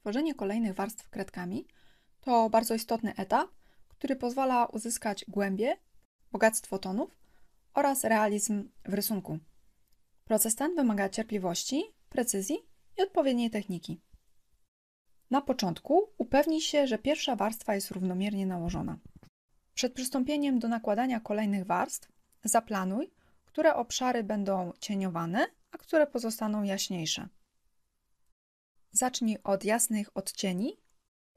Tworzenie kolejnych warstw kredkami to bardzo istotny etap, który pozwala uzyskać głębie, bogactwo tonów oraz realizm w rysunku. Proces ten wymaga cierpliwości, precyzji i odpowiedniej techniki. Na początku upewnij się, że pierwsza warstwa jest równomiernie nałożona. Przed przystąpieniem do nakładania kolejnych warstw zaplanuj, które obszary będą cieniowane, a które pozostaną jaśniejsze. Zacznij od jasnych odcieni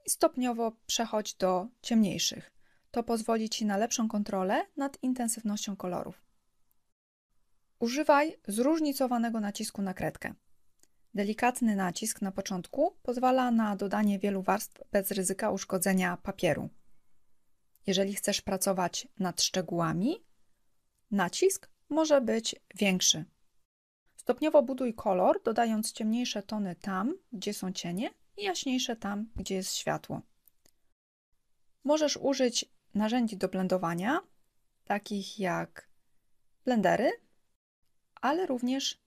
i stopniowo przechodź do ciemniejszych. To pozwoli Ci na lepszą kontrolę nad intensywnością kolorów. Używaj zróżnicowanego nacisku na kredkę. Delikatny nacisk na początku pozwala na dodanie wielu warstw bez ryzyka uszkodzenia papieru. Jeżeli chcesz pracować nad szczegółami, nacisk może być większy. Stopniowo buduj kolor, dodając ciemniejsze tony tam, gdzie są cienie i jaśniejsze tam, gdzie jest światło. Możesz użyć narzędzi do blendowania, takich jak blendery, ale również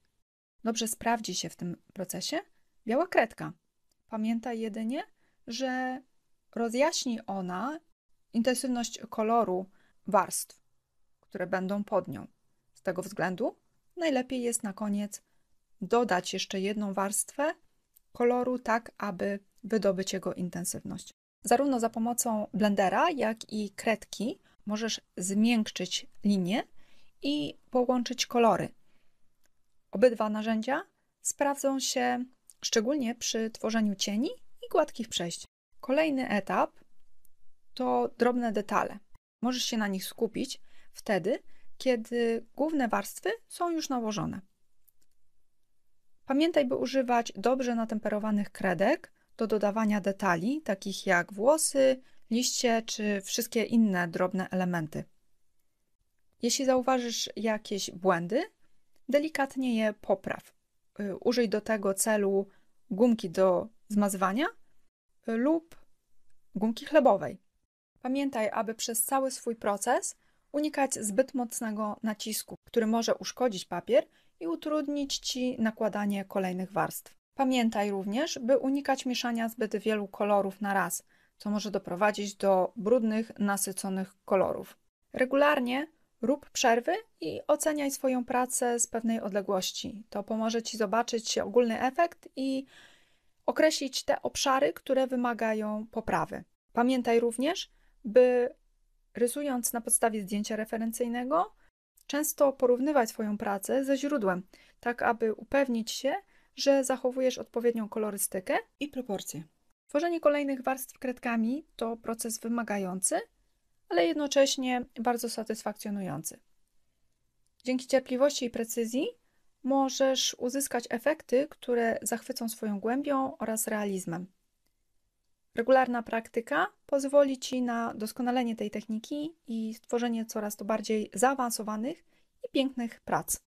dobrze sprawdzi się w tym procesie biała kredka. Pamiętaj jedynie, że rozjaśni ona intensywność koloru warstw, które będą pod nią. Z tego względu najlepiej jest na koniec dodać jeszcze jedną warstwę koloru, tak aby wydobyć jego intensywność. Zarówno za pomocą blendera, jak i kredki możesz zmiękczyć linie i połączyć kolory. Obydwa narzędzia sprawdzą się szczególnie przy tworzeniu cieni i gładkich przejść. Kolejny etap to drobne detale. Możesz się na nich skupić wtedy, kiedy główne warstwy są już nałożone. Pamiętaj, by używać dobrze natemperowanych kredek do dodawania detali, takich jak włosy, liście czy wszystkie inne drobne elementy. Jeśli zauważysz jakieś błędy, delikatnie je popraw. Użyj do tego celu gumki do zmazywania lub gumki chlebowej. Pamiętaj, aby przez cały swój proces unikać zbyt mocnego nacisku, który może uszkodzić papier i utrudnić Ci nakładanie kolejnych warstw. Pamiętaj również, by unikać mieszania zbyt wielu kolorów na raz, co może doprowadzić do brudnych, nasyconych kolorów. Regularnie rób przerwy i oceniaj swoją pracę z pewnej odległości. To pomoże Ci zobaczyć ogólny efekt i określić te obszary, które wymagają poprawy. Pamiętaj również, by rysując na podstawie zdjęcia referencyjnego, często porównywać swoją pracę ze źródłem, tak aby upewnić się, że zachowujesz odpowiednią kolorystykę i proporcje. Tworzenie kolejnych warstw kredkami to proces wymagający, ale jednocześnie bardzo satysfakcjonujący. Dzięki cierpliwości i precyzji możesz uzyskać efekty, które zachwycą swoją głębią oraz realizmem. Regularna praktyka pozwoli Ci na doskonalenie tej techniki i stworzenie coraz to bardziej zaawansowanych i pięknych prac.